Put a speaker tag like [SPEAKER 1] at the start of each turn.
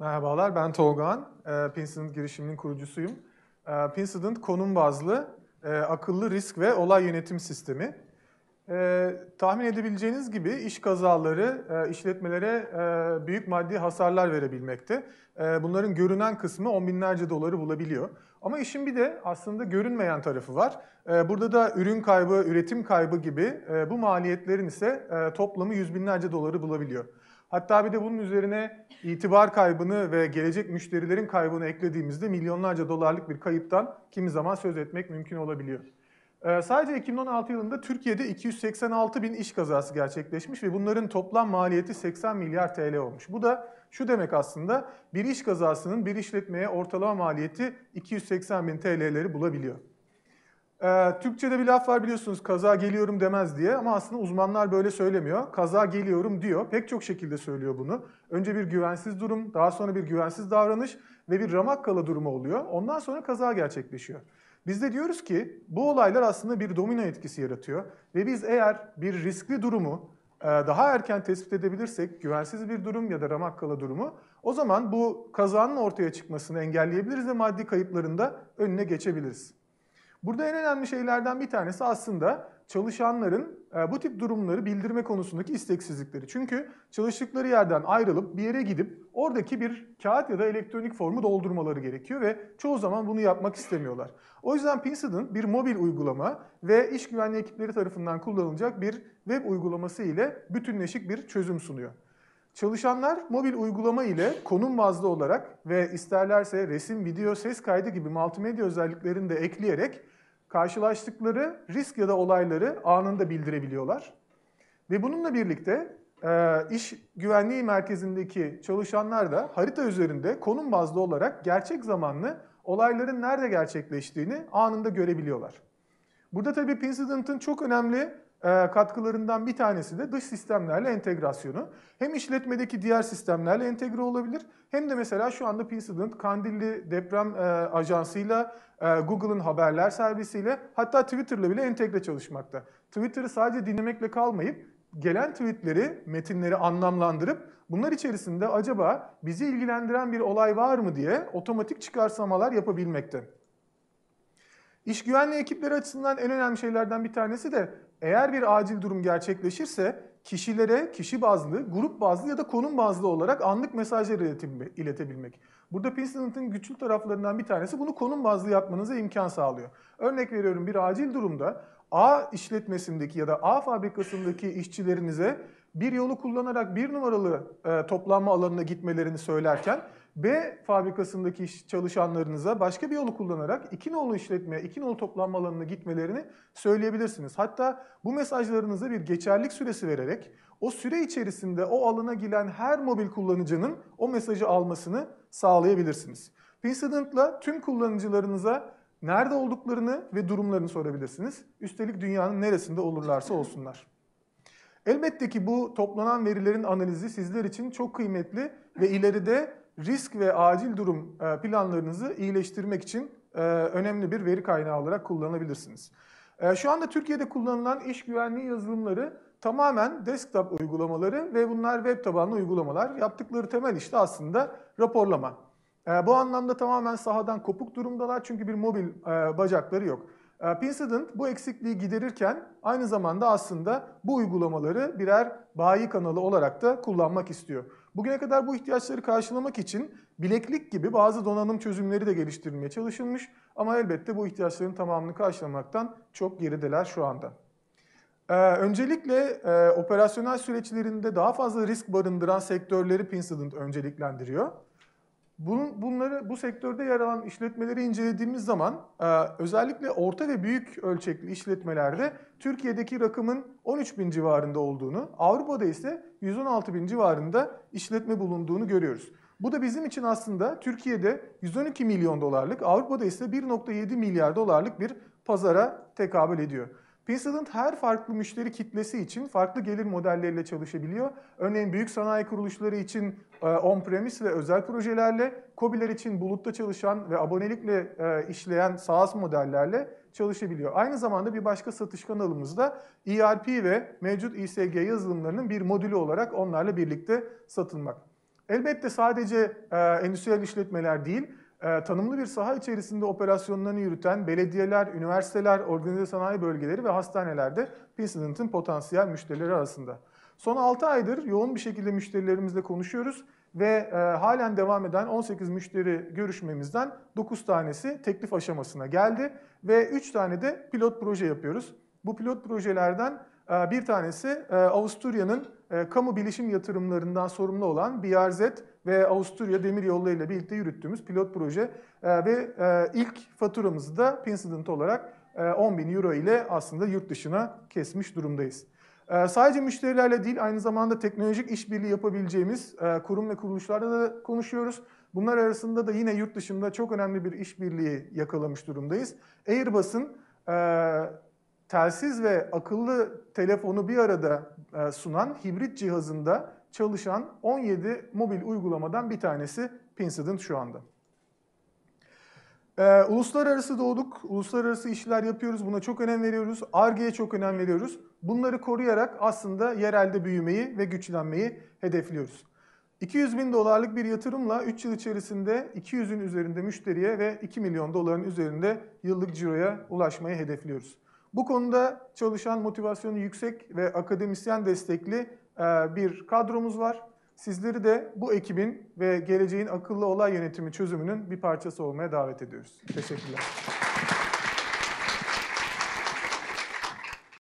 [SPEAKER 1] Merhabalar, ben Tolgahan. Ee, Pincident girişiminin kurucusuyum. Ee, Pincident konum bazlı e, akıllı risk ve olay yönetim sistemi. Ee, tahmin edebileceğiniz gibi iş kazaları e, işletmelere e, büyük maddi hasarlar verebilmekte. Bunların görünen kısmı on binlerce doları bulabiliyor. Ama işin bir de aslında görünmeyen tarafı var. Burada da ürün kaybı, üretim kaybı gibi bu maliyetlerin ise toplamı yüz binlerce doları bulabiliyor. Hatta bir de bunun üzerine itibar kaybını ve gelecek müşterilerin kaybını eklediğimizde milyonlarca dolarlık bir kayıptan kimi zaman söz etmek mümkün olabiliyor. Ee, sadece 2016 yılında Türkiye'de 286 bin iş kazası gerçekleşmiş ve bunların toplam maliyeti 80 milyar TL olmuş. Bu da şu demek aslında bir iş kazasının bir işletmeye ortalama maliyeti 280 bin TL'leri bulabiliyor. Ee, Türkçe'de bir laf var biliyorsunuz kaza geliyorum demez diye ama aslında uzmanlar böyle söylemiyor. Kaza geliyorum diyor. Pek çok şekilde söylüyor bunu. Önce bir güvensiz durum, daha sonra bir güvensiz davranış ve bir ramak kala durumu oluyor. Ondan sonra kaza gerçekleşiyor. Biz de diyoruz ki bu olaylar aslında bir domino etkisi yaratıyor ve biz eğer bir riskli durumu e, daha erken tespit edebilirsek güvensiz bir durum ya da ramak kala durumu o zaman bu kazanın ortaya çıkmasını engelleyebiliriz ve maddi kayıpların da önüne geçebiliriz. Burada en önemli şeylerden bir tanesi aslında çalışanların e, bu tip durumları bildirme konusundaki isteksizlikleri. Çünkü çalıştıkları yerden ayrılıp bir yere gidip oradaki bir kağıt ya da elektronik formu doldurmaları gerekiyor ve çoğu zaman bunu yapmak istemiyorlar. O yüzden Pinsident bir mobil uygulama ve iş güvenliği ekipleri tarafından kullanılacak bir web uygulaması ile bütünleşik bir çözüm sunuyor. Çalışanlar mobil uygulama ile konum bazlı olarak ve isterlerse resim, video, ses kaydı gibi multimedya özelliklerini de ekleyerek karşılaştıkları risk ya da olayları anında bildirebiliyorlar. Ve bununla birlikte e, iş güvenliği merkezindeki çalışanlar da harita üzerinde konum bazlı olarak gerçek zamanlı olayların nerede gerçekleştiğini anında görebiliyorlar. Burada tabii Pincident'ın çok önemli ee, katkılarından bir tanesi de dış sistemlerle entegrasyonu. Hem işletmedeki diğer sistemlerle entegre olabilir hem de mesela şu anda Pincident, Kandilli Deprem e, Ajansı'yla, e, Google'ın haberler servisiyle hatta Twitter'la bile entegre çalışmakta. Twitter'ı sadece dinlemekle kalmayıp gelen tweetleri, metinleri anlamlandırıp bunlar içerisinde acaba bizi ilgilendiren bir olay var mı diye otomatik çıkarsamalar yapabilmekte. İş güvenliği ekipleri açısından en önemli şeylerden bir tanesi de eğer bir acil durum gerçekleşirse kişilere kişi bazlı, grup bazlı ya da konum bazlı olarak anlık mesajları iletebilmek. Burada Pinsent'ın güçlü taraflarından bir tanesi bunu konum bazlı yapmanıza imkan sağlıyor. Örnek veriyorum bir acil durumda A işletmesindeki ya da A fabrikasındaki işçilerinize bir yolu kullanarak bir numaralı e, toplanma alanına gitmelerini söylerken B fabrikasındaki çalışanlarınıza başka bir yolu kullanarak iki nolu işletmeye, iki nolu toplanma alanına gitmelerini söyleyebilirsiniz. Hatta bu mesajlarınıza bir geçerlik süresi vererek o süre içerisinde o alana giren her mobil kullanıcının o mesajı almasını sağlayabilirsiniz. Pincident'la tüm kullanıcılarınıza nerede olduklarını ve durumlarını sorabilirsiniz. Üstelik dünyanın neresinde olurlarsa olsunlar. Elbette ki bu toplanan verilerin analizi sizler için çok kıymetli ve ileride risk ve acil durum e, planlarınızı iyileştirmek için e, önemli bir veri kaynağı olarak kullanabilirsiniz. E, şu anda Türkiye'de kullanılan iş güvenliği yazılımları tamamen desktop uygulamaları ve bunlar web tabanlı uygulamalar. Yaptıkları temel işte aslında raporlama. Bu anlamda tamamen sahadan kopuk durumdalar çünkü bir mobil bacakları yok. Ee, Pincident bu eksikliği giderirken aynı zamanda aslında bu uygulamaları birer bayi kanalı olarak da kullanmak istiyor. Bugüne kadar bu ihtiyaçları karşılamak için bileklik gibi bazı donanım çözümleri de geliştirilmeye çalışılmış ama elbette bu ihtiyaçların tamamını karşılamaktan çok gerideler şu anda. Ee, öncelikle e, operasyonel süreçlerinde daha fazla risk barındıran sektörleri Pincident önceliklendiriyor. Bunun, bunları bu sektörde yer alan işletmeleri incelediğimiz zaman e, özellikle orta ve büyük ölçekli işletmelerde Türkiye'deki rakımın 13 bin civarında olduğunu, Avrupa'da ise 116 bin civarında işletme bulunduğunu görüyoruz. Bu da bizim için aslında Türkiye'de 112 milyon dolarlık, Avrupa'da ise 1.7 milyar dolarlık bir pazara tekabül ediyor. Pinsent her farklı müşteri kitlesi için farklı gelir modelleriyle çalışabiliyor. Örneğin büyük sanayi kuruluşları için e, on-premise ve özel projelerle, COBİ'ler için bulutta çalışan ve abonelikle e, işleyen SaaS modellerle çalışabiliyor. Aynı zamanda bir başka satış kanalımızda ERP ve mevcut ISG yazılımlarının bir modülü olarak onlarla birlikte satılmak. Elbette sadece e, endüstriyel işletmeler değil, e, tanımlı bir saha içerisinde operasyonlarını yürüten belediyeler, üniversiteler, organize sanayi bölgeleri ve hastanelerde Pinsent'ın potansiyel müşterileri arasında. Son 6 aydır yoğun bir şekilde müşterilerimizle konuşuyoruz ve e, halen devam eden 18 müşteri görüşmemizden 9 tanesi teklif aşamasına geldi ve 3 tane de pilot proje yapıyoruz. Bu pilot projelerden ee, bir tanesi e, Avusturya'nın e, kamu bilişim yatırımlarından sorumlu olan BRZ ve Avusturya Demir Yolları ile birlikte yürüttüğümüz pilot proje ee, ve e, ilk faturamızı da Pincident olarak 10 bin euro ile aslında yurt dışına kesmiş durumdayız. Ee, sadece müşterilerle değil aynı zamanda teknolojik işbirliği yapabileceğimiz kurum ve kuruluşlarla da konuşuyoruz. Bunlar arasında da yine yurt dışında çok önemli bir işbirliği yakalamış durumdayız. Airbus'un telsiz ve akıllı telefonu bir arada e, sunan hibrit cihazında çalışan 17 mobil uygulamadan bir tanesi Pincident şu anda. Ee, uluslararası doğduk, uluslararası işler yapıyoruz, buna çok önem veriyoruz. ARGE'ye çok önem veriyoruz. Bunları koruyarak aslında yerelde büyümeyi ve güçlenmeyi hedefliyoruz. 200 bin dolarlık bir yatırımla 3 yıl içerisinde 200'ün üzerinde müşteriye ve 2 milyon doların üzerinde yıllık ciroya ulaşmayı hedefliyoruz. Bu konuda çalışan motivasyonu yüksek ve akademisyen destekli e, bir kadromuz var. Sizleri de bu ekibin ve geleceğin akıllı olay yönetimi çözümünün bir parçası olmaya davet ediyoruz. Teşekkürler.